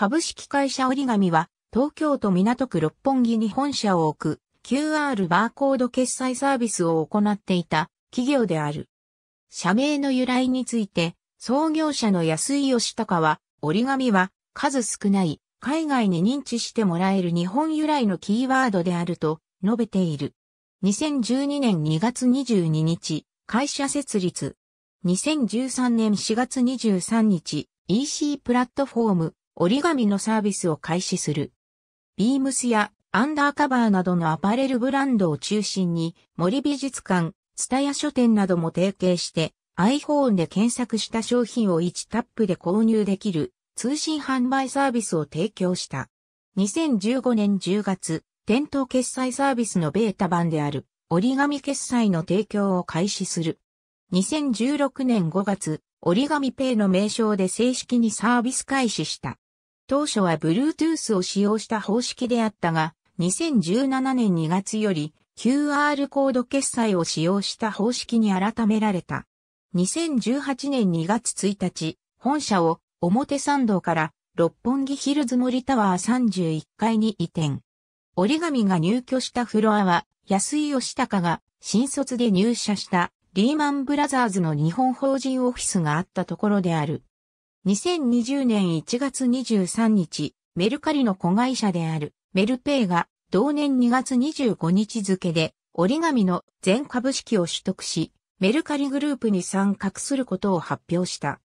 株式会社折り紙は、東京都港区六本木に本社を置く QR バーコード決済サービスを行っていた企業である。社名の由来について、創業者の安井義隆は、折り紙は数少ない海外に認知してもらえる日本由来のキーワードであると述べている。2012年2月22日、会社設立。2013年4月23日、EC プラットフォーム、折り紙のサービスを開始する。ビームスやアンダーカバーなどのアパレルブランドを中心に森美術館、タヤ書店なども提携して iPhone で検索した商品を1タップで購入できる通信販売サービスを提供した。2015年10月、店頭決済サービスのベータ版である折り紙決済の提供を開始する。2016年5月、折り紙ペイの名称で正式にサービス開始した。当初は Bluetooth を使用した方式であったが、2017年2月より QR コード決済を使用した方式に改められた。2018年2月1日、本社を表参道から六本木ヒルズ森タワー31階に移転。折り紙が入居したフロアは安井義高が新卒で入社したリーマンブラザーズの日本法人オフィスがあったところである。2020年1月23日、メルカリの子会社であるメルペイが同年2月25日付で折り紙の全株式を取得し、メルカリグループに参画することを発表した。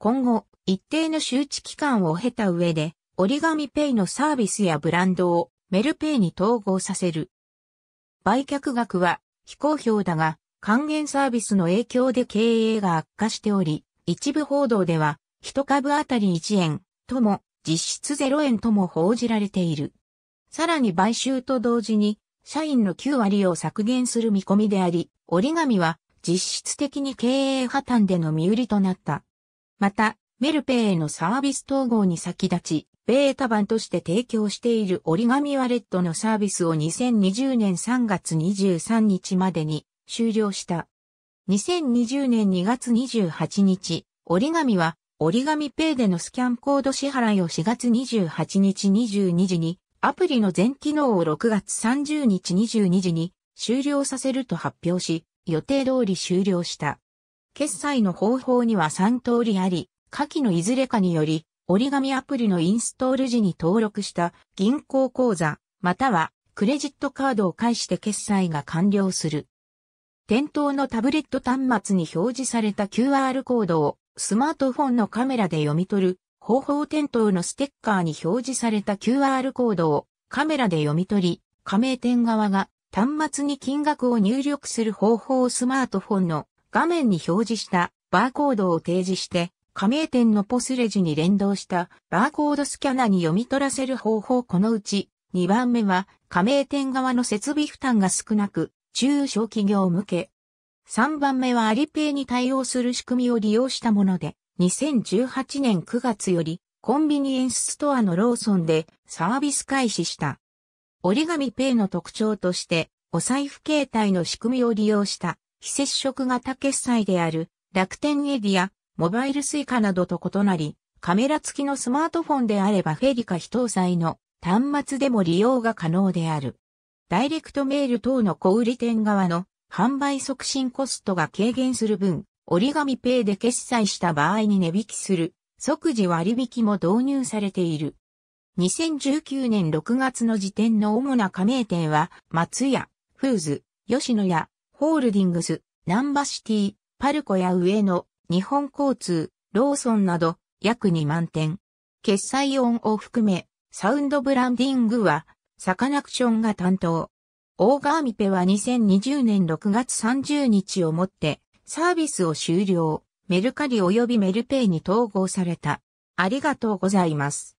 今後、一定の周知期間を経た上で、折り紙ペイのサービスやブランドをメルペイに統合させる。売却額は非公表だが、還元サービスの影響で経営が悪化しており、一部報道では一株あたり1円とも実質0円とも報じられている。さらに買収と同時に社員の9割を削減する見込みであり、折り紙は実質的に経営破綻での身売りとなった。また、メルペイへのサービス統合に先立ち、ベータ版として提供している折り紙ワレットのサービスを2020年3月23日までに終了した。2020年2月28日、折り紙は折り紙ペイでのスキャンコード支払いを4月28日22時に、アプリの全機能を6月30日22時に終了させると発表し、予定通り終了した。決済の方法には3通りあり、下記のいずれかにより、折り紙アプリのインストール時に登録した銀行口座、またはクレジットカードを介して決済が完了する。店頭のタブレット端末に表示された QR コードをスマートフォンのカメラで読み取る方法店頭のステッカーに表示された QR コードをカメラで読み取り、加盟店側が端末に金額を入力する方法をスマートフォンの画面に表示したバーコードを提示して、加盟店のポスレジに連動したバーコードスキャナに読み取らせる方法このうち2番目は加盟店側の設備負担が少なく中小企業向け3番目はアリペイに対応する仕組みを利用したもので、2018年9月よりコンビニエンスストアのローソンでサービス開始した。折り紙ペイの特徴として、お財布形態の仕組みを利用した非接触型決済である楽天エディア、モバイルスイカなどと異なり、カメラ付きのスマートフォンであればフェリカ非搭載の端末でも利用が可能である。ダイレクトメール等の小売店側の販売促進コストが軽減する分、折り紙ペイで決済した場合に値引きする即時割引も導入されている。2019年6月の時点の主な加盟店は、松屋、フーズ、吉野家、ホールディングス、ナンバシティ、パルコや上野、日本交通、ローソンなど約2万店。決済音を含め、サウンドブランディングは、サカナクションが担当。オーガーミペは2020年6月30日をもってサービスを終了、メルカリ及びメルペイに統合された。ありがとうございます。